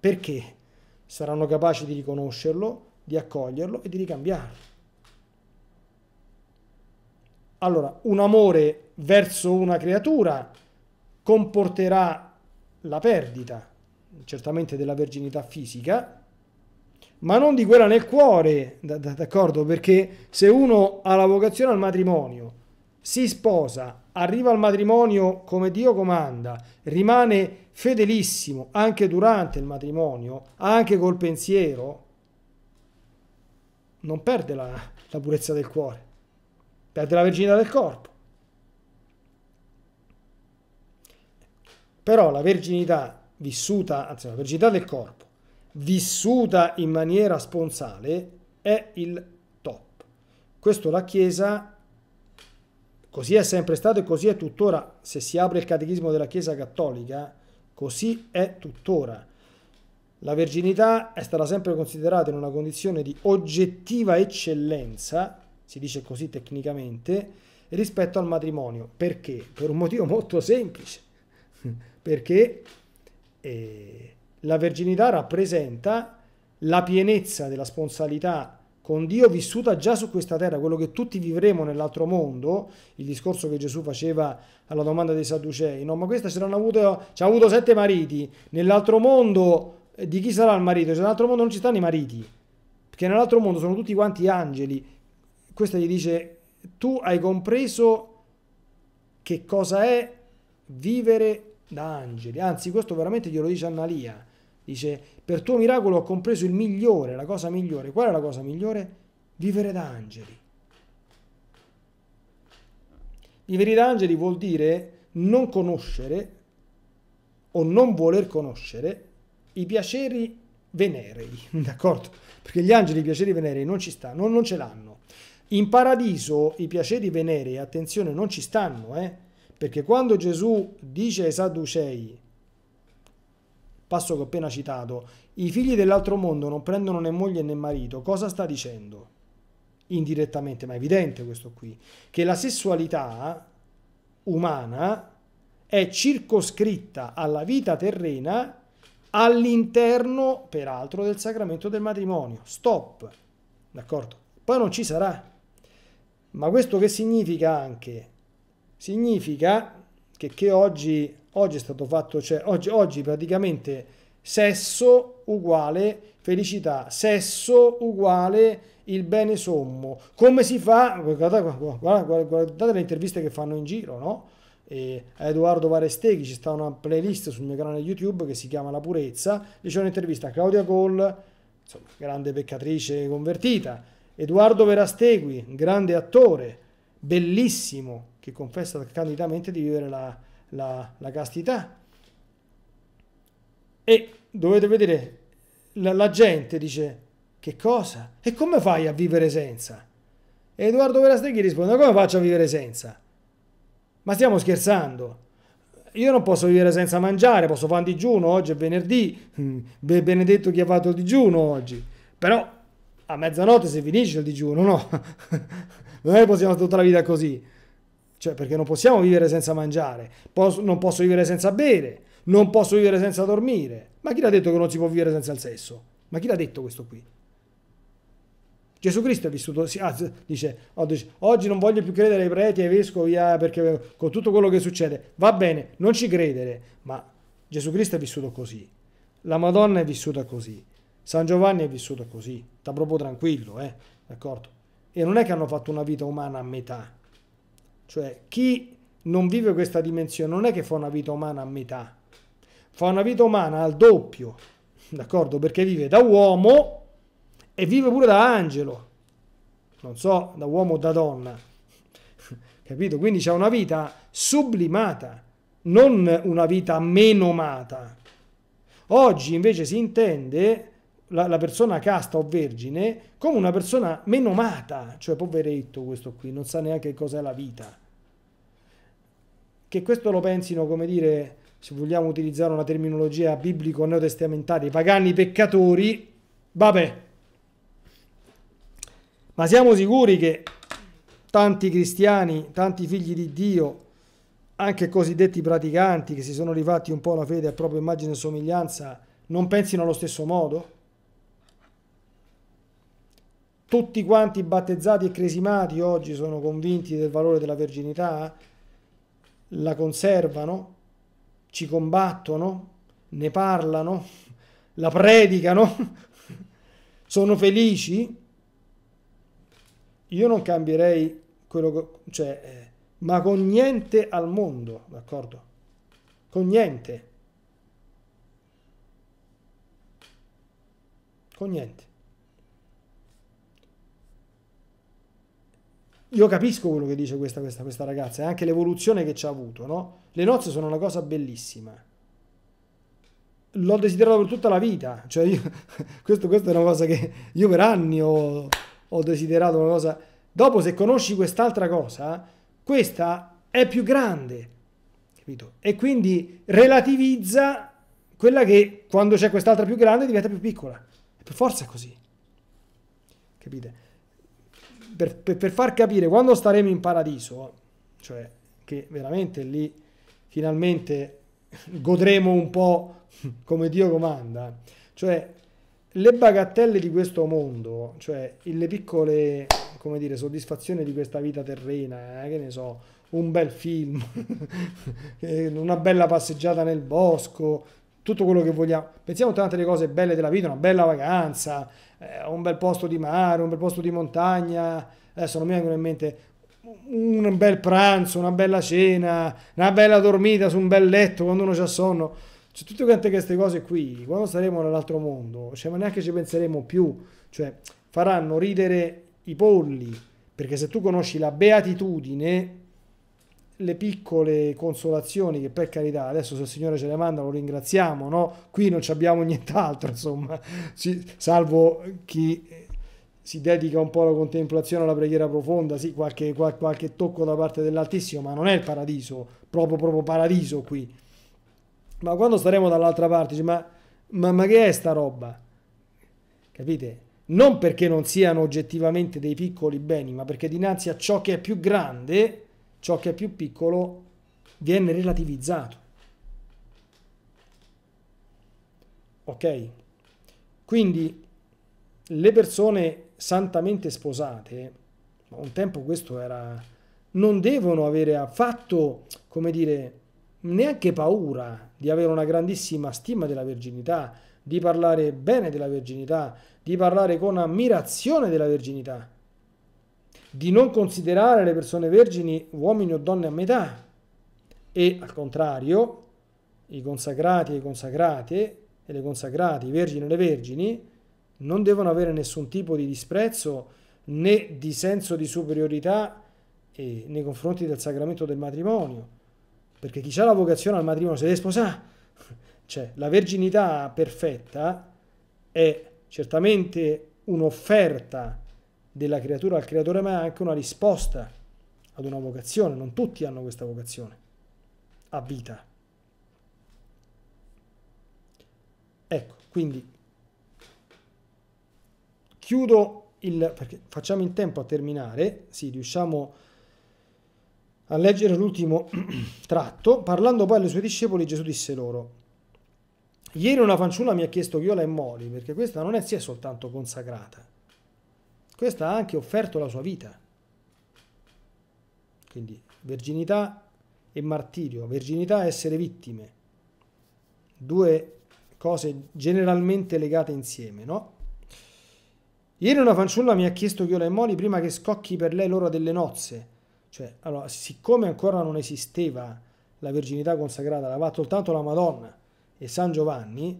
Perché? Saranno capaci di riconoscerlo, di accoglierlo e di ricambiarlo. Allora, un amore verso una creatura comporterà la perdita, certamente della verginità fisica, ma non di quella nel cuore, d'accordo? Perché se uno ha la vocazione al matrimonio, si sposa, arriva al matrimonio come Dio comanda, rimane fedelissimo anche durante il matrimonio, anche col pensiero, non perde la, la purezza del cuore, perde la virginità del corpo. Però la virginità vissuta, anzi la virginità del corpo, vissuta in maniera sponsale, è il top. Questo la Chiesa, così è sempre stato e così è tuttora, se si apre il catechismo della Chiesa cattolica, Così è tuttora. La verginità è stata sempre considerata in una condizione di oggettiva eccellenza, si dice così tecnicamente, rispetto al matrimonio. Perché? Per un motivo molto semplice. Perché eh, la verginità rappresenta la pienezza della sponsalità con Dio vissuta già su questa terra, quello che tutti vivremo nell'altro mondo, il discorso che Gesù faceva alla domanda dei Sadducei, no? ma questa ci ha avuto, avuto sette mariti, nell'altro mondo eh, di chi sarà il marito? Cioè, nell'altro mondo non ci stanno i mariti, perché nell'altro mondo sono tutti quanti angeli. Questa gli dice, tu hai compreso che cosa è vivere da angeli, anzi questo veramente glielo dice Annalia Dice, per tuo miracolo ho compreso il migliore, la cosa migliore. Qual è la cosa migliore? Vivere da angeli. Vivere da angeli vuol dire non conoscere o non voler conoscere i piaceri venerei, d'accordo? Perché gli angeli i piaceri venerei non ci stanno, non, ce l'hanno. In paradiso i piaceri venerei, attenzione, non ci stanno, eh? Perché quando Gesù dice ai Sadducei, passo che ho appena citato, i figli dell'altro mondo non prendono né moglie né marito, cosa sta dicendo? Indirettamente, ma è evidente questo qui, che la sessualità umana è circoscritta alla vita terrena all'interno, peraltro, del sacramento del matrimonio. Stop. D'accordo? Poi non ci sarà. Ma questo che significa anche? Significa che, che oggi Oggi è stato fatto, cioè oggi, oggi praticamente sesso uguale felicità, sesso uguale il bene sommo. Come si fa? Guardate, guardate, guardate le interviste che fanno in giro, no? E a Edoardo Varesteghi ci sta una playlist sul mio canale YouTube che si chiama La Purezza, lì c'è un'intervista a Claudia Cole, insomma, grande peccatrice convertita, Edoardo Verastegui, grande attore, bellissimo, che confessa candidamente di vivere la, la, la castità. E dovete vedere, la, la gente dice, che cosa? E come fai a vivere senza? E Edoardo Verasteghi risponde, come faccio a vivere senza? Ma stiamo scherzando. Io non posso vivere senza mangiare, posso fare un digiuno, oggi è venerdì, mm, benedetto chi ha fatto il digiuno oggi. Però a mezzanotte si finisce il digiuno, no? non è possiamo tutta la vita così cioè perché non possiamo vivere senza mangiare, posso, non posso vivere senza bere, non posso vivere senza dormire. Ma chi l'ha detto che non si può vivere senza il sesso? Ma chi l'ha detto questo qui? Gesù Cristo è vissuto, ah, oh, dice, oggi non voglio più credere ai preti, ai vescovi, eh, perché eh, con tutto quello che succede, va bene, non ci credere, ma Gesù Cristo è vissuto così, la Madonna è vissuta così, San Giovanni è vissuto così, sta proprio tranquillo, eh? d'accordo? E non è che hanno fatto una vita umana a metà, cioè chi non vive questa dimensione non è che fa una vita umana a metà, fa una vita umana al doppio, d'accordo? Perché vive da uomo e vive pure da angelo, non so, da uomo o da donna, capito? Quindi c'è una vita sublimata, non una vita menomata. Oggi invece si intende la, la, persona casta o vergine come una persona menomata, cioè poveretto questo qui, non sa neanche cos'è la vita che questo lo pensino, come dire, se vogliamo utilizzare una terminologia biblico neotestamentale, i pagani peccatori, vabbè. Ma siamo sicuri che tanti cristiani, tanti figli di Dio, anche cosiddetti praticanti che si sono rifatti un po' la fede a propria immagine e somiglianza, non pensino allo stesso modo? Tutti quanti battezzati e cresimati oggi sono convinti del valore della verginità? la conservano, ci combattono, ne parlano, la predicano, sono felici. Io non cambierei quello, che, cioè, eh, ma con niente al mondo, d'accordo? Con niente. Con niente. io capisco quello che dice questa, questa, questa ragazza e anche l'evoluzione che ci ha avuto, no? Le nozze sono una cosa bellissima. L'ho desiderato per tutta la vita, cioè io, questo, questa è una cosa che io per anni ho, ho desiderato una cosa. Dopo se conosci quest'altra cosa, questa è più grande, capito? E quindi relativizza quella che quando c'è quest'altra più grande diventa più piccola. per forza è così, capite? per, per, per far capire quando staremo in paradiso, cioè che veramente lì finalmente godremo un po' come Dio comanda, cioè le bagatelle di questo mondo, cioè le piccole, come dire, soddisfazioni di questa vita terrena, eh, che ne so, un bel film, una bella passeggiata nel bosco, tutto quello che vogliamo. Pensiamo a tante le cose belle della vita, una bella vacanza, eh, un bel posto di mare, un bel posto di montagna, adesso non mi vengono in mente un bel pranzo, una bella cena, una bella dormita su un bel letto quando uno ha sonno. Cioè, tutte quante queste cose qui, quando saremo nell'altro mondo, cioè, ma neanche ci penseremo più, cioè, faranno ridere i polli, perché se tu conosci la beatitudine, le piccole consolazioni che per carità adesso se il Signore ce le manda lo ringraziamo, no? Qui non abbiamo nient'altro, insomma, ci, salvo chi eh, si dedica un po' alla contemplazione, alla preghiera profonda, sì, qualche, qualche tocco da parte dell'Altissimo, ma non è il paradiso, proprio, proprio paradiso qui. Ma quando staremo dall'altra parte, dice, ma, ma, ma che è sta roba? Capite? Non perché non siano oggettivamente dei piccoli beni, ma perché dinanzi a ciò che è più grande ciò che è più piccolo viene relativizzato. Ok? Quindi le persone santamente sposate, un tempo questo era, non devono avere affatto, come dire, neanche paura di avere una grandissima stima della verginità, di parlare bene della verginità, di parlare con ammirazione della verginità di non considerare le persone vergini uomini o donne a metà e al contrario i consacrati e le consacrate e le consacrate, i vergini e le vergini non devono avere nessun tipo di disprezzo né di senso di superiorità eh, nei confronti del sacramento del matrimonio perché chi ha la vocazione al matrimonio si deve sposare cioè la verginità perfetta è certamente un'offerta della creatura al creatore, ma è anche una risposta ad una vocazione. Non tutti hanno questa vocazione a vita. Ecco, quindi chiudo il... perché facciamo in tempo a terminare, sì, riusciamo a leggere l'ultimo tratto. Parlando poi alle sue discepoli, Gesù disse loro, ieri una fanciulla mi ha chiesto che io la immoli, perché questa non è sia soltanto consacrata, questa ha anche offerto la sua vita. Quindi verginità e martirio, verginità e essere vittime. Due cose generalmente legate insieme, no? Ieri una fanciulla mi ha chiesto che io la immoli prima che scocchi per lei l'ora delle nozze. Cioè, allora, siccome ancora non esisteva la verginità consacrata, l'aveva soltanto la Madonna e San Giovanni,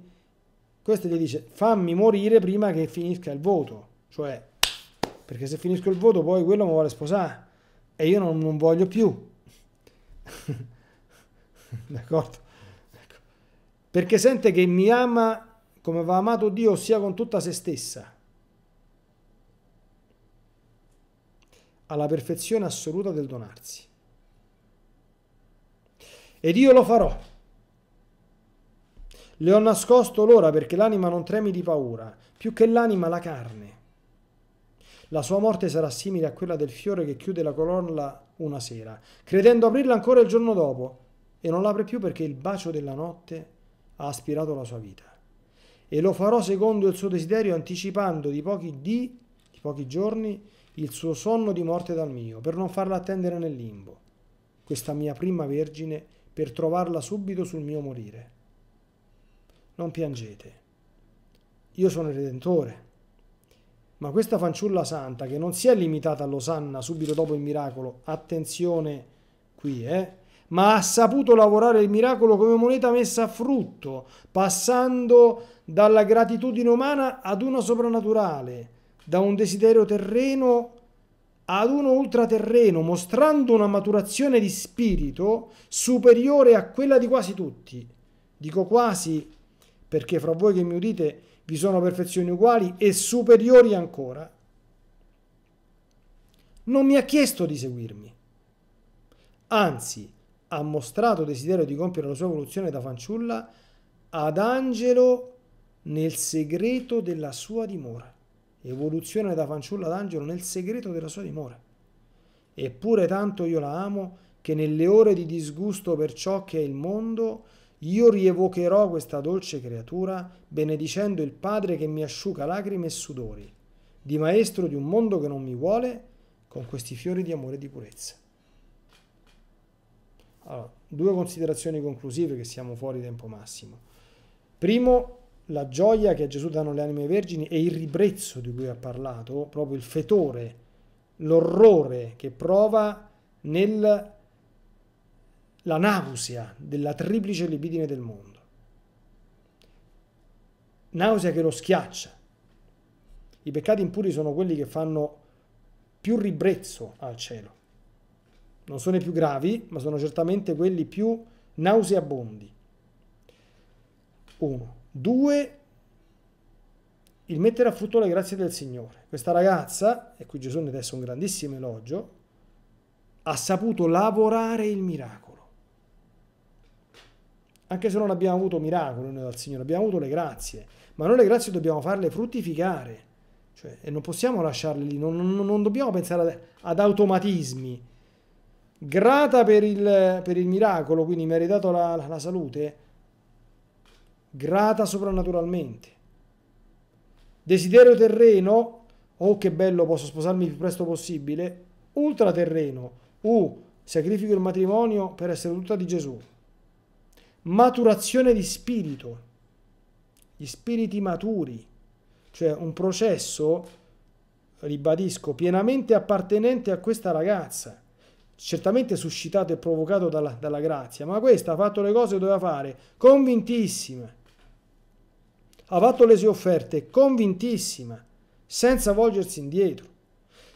questa gli dice fammi morire prima che finisca il voto. Cioè, perché se finisco il voto poi quello mi vuole sposare e io non, non voglio più. D'accordo? Ecco. Perché sente che mi ama come va amato Dio, ossia con tutta se stessa. alla perfezione assoluta del donarsi. Ed io lo farò. Le ho nascosto l'ora perché l'anima non tremi di paura, più che l'anima la carne. La sua morte sarà simile a quella del fiore che chiude la colonna una sera, credendo aprirla ancora il giorno dopo, e non l'apre più perché il bacio della notte ha aspirato la sua vita. E lo farò secondo il suo desiderio, anticipando di pochi dì, di pochi giorni, il suo sonno di morte dal mio, per non farla attendere nel limbo, questa mia prima vergine, per trovarla subito sul mio morire. Non piangete. Io sono il Redentore. Ma questa fanciulla santa che non si è limitata all'osanna subito dopo il miracolo, attenzione qui, eh, ma ha saputo lavorare il miracolo come moneta messa a frutto, passando dalla gratitudine umana ad una soprannaturale, da un desiderio terreno ad uno ultraterreno, mostrando una maturazione di spirito superiore a quella di quasi tutti. Dico quasi perché fra voi che mi udite vi sono perfezioni uguali e superiori ancora. Non mi ha chiesto di seguirmi, anzi ha mostrato desiderio di compiere la sua evoluzione da fanciulla ad angelo nel segreto della sua dimora. Evoluzione da fanciulla ad angelo nel segreto della sua dimora. Eppure tanto io la amo che nelle ore di disgusto per ciò che è il mondo, io rievocherò questa dolce creatura, benedicendo il Padre che mi asciuga lacrime e sudori, di maestro di un mondo che non mi vuole, con questi fiori di amore e di purezza. Allora, due considerazioni conclusive che siamo fuori tempo massimo. Primo, la gioia che a Gesù danno le anime vergini e il ribrezzo di cui ha parlato, proprio il fetore, l'orrore che prova nel la nausea della triplice libidine del mondo. Nausea che lo schiaccia. I peccati impuri sono quelli che fanno più ribrezzo al cielo. Non sono i più gravi, ma sono certamente quelli più nauseabondi. Uno. Due, il mettere a frutto le grazie del Signore. Questa ragazza, e qui Gesù ne adesso un grandissimo elogio, ha saputo lavorare il miracolo anche se non abbiamo avuto miracoli noi dal Signore, abbiamo avuto le grazie, ma noi le grazie dobbiamo farle fruttificare, cioè, e non possiamo lasciarle lì, non, non, non dobbiamo pensare ad, automatismi. Grata per il, per il miracolo, quindi mi ha ridato la, la, la salute, grata soprannaturalmente. Desiderio terreno, oh che bello, posso sposarmi il più presto possibile, ultraterreno, uh, sacrifico il matrimonio per essere tutta di Gesù maturazione di spirito, gli spiriti maturi, cioè un processo, ribadisco, pienamente appartenente a questa ragazza, certamente suscitato e provocato dalla, dalla grazia, ma questa ha fatto le cose che doveva fare, convintissima, ha fatto le sue offerte, convintissima, senza volgersi indietro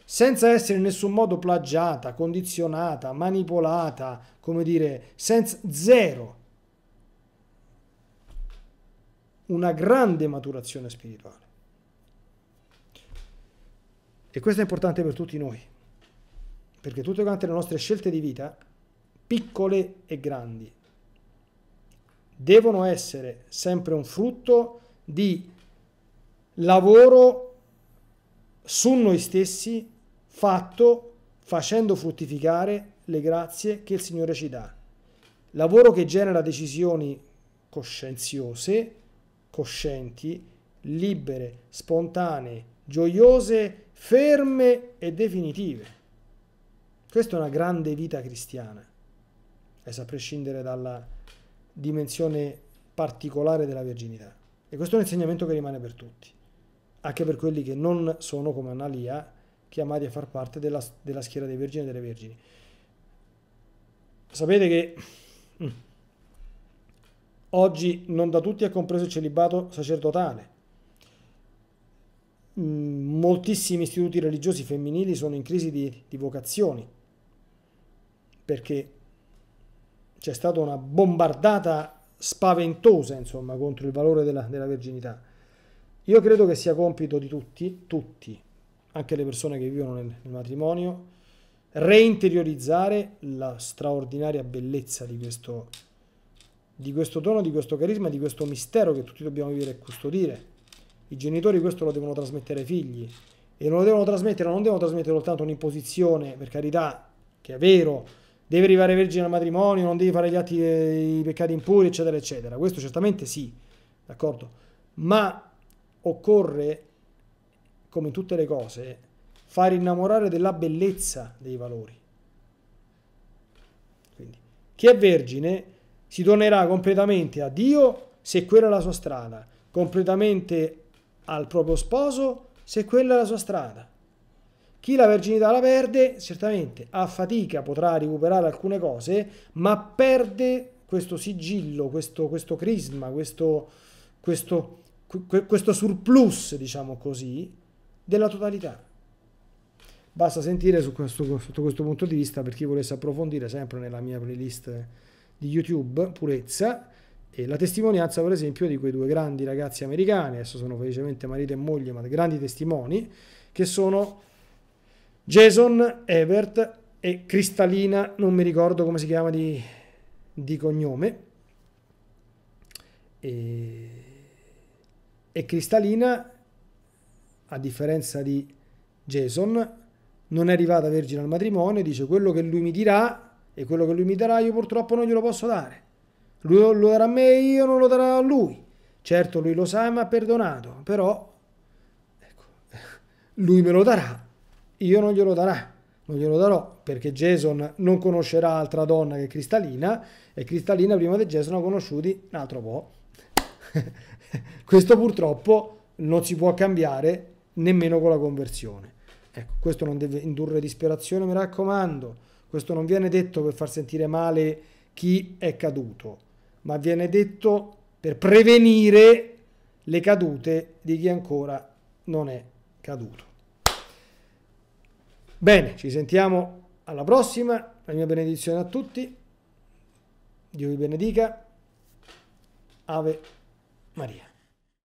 senza essere in nessun modo plagiata, condizionata, manipolata, come dire, senza zero una grande maturazione spirituale. E questo è importante per tutti noi, perché tutte quante le nostre scelte di vita, piccole e grandi, devono essere sempre un frutto di lavoro su noi stessi fatto facendo fruttificare le grazie che il Signore ci dà. Lavoro che genera decisioni coscienziose coscienti, libere, spontanee, gioiose, ferme e definitive. Questa è una grande vita cristiana, a prescindere dalla dimensione particolare della virginità. E questo è un insegnamento che rimane per tutti, anche per quelli che non sono come Analia chiamati a far parte della, della schiera dei vergini e delle vergini. Sapete che Oggi non da tutti è compreso il celibato sacerdotale. Mm, moltissimi istituti religiosi femminili sono in crisi di, di vocazioni perché c'è stata una bombardata spaventosa insomma contro il valore della, della verginità. Io credo che sia compito di tutti, tutti, anche le persone che vivono nel, nel matrimonio, reinteriorizzare la straordinaria bellezza di questo di questo dono, di questo carisma, di questo mistero che tutti dobbiamo vivere e custodire. I genitori questo lo devono trasmettere ai figli e non lo devono trasmettere, non devono trasmettere soltanto un'imposizione, per carità, che è vero, devi arrivare vergine al matrimonio, non devi fare gli atti, eh, i peccati impuri, eccetera, eccetera. Questo certamente sì, d'accordo? Ma occorre, come in tutte le cose, far innamorare della bellezza dei valori. Quindi, chi è vergine si tornerà completamente a Dio se quella è la sua strada, completamente al proprio sposo se quella è la sua strada. Chi la verginità la perde, certamente a fatica potrà recuperare alcune cose, ma perde questo sigillo, questo, questo crisma, questo, questo, questo surplus, diciamo così, della totalità. Basta sentire su questo, sotto questo punto di vista per chi volesse approfondire sempre nella mia playlist di YouTube, purezza, e la testimonianza per esempio di quei due grandi ragazzi americani, adesso sono felicemente marito e moglie, ma grandi testimoni, che sono Jason Evert e Cristalina, non mi ricordo come si chiama di, di cognome, e, e Cristalina, a differenza di Jason, non è arrivata vergine al matrimonio, dice quello che lui mi dirà e quello che lui mi darà io purtroppo non glielo posso dare. Lui lo darà a me, io non lo darò a lui. Certo, lui lo sa e mi ha perdonato, però ecco, lui me lo darà, io non glielo darà. Non glielo darò perché Jason non conoscerà altra donna che Cristalina e Cristalina prima di Jason ha conosciuti un altro po'. questo purtroppo non si può cambiare nemmeno con la conversione. Ecco, questo non deve indurre disperazione, mi raccomando. Questo non viene detto per far sentire male chi è caduto, ma viene detto per prevenire le cadute di chi ancora non è caduto. Bene, ci sentiamo alla prossima, la mia benedizione a tutti, Dio vi benedica, Ave Maria.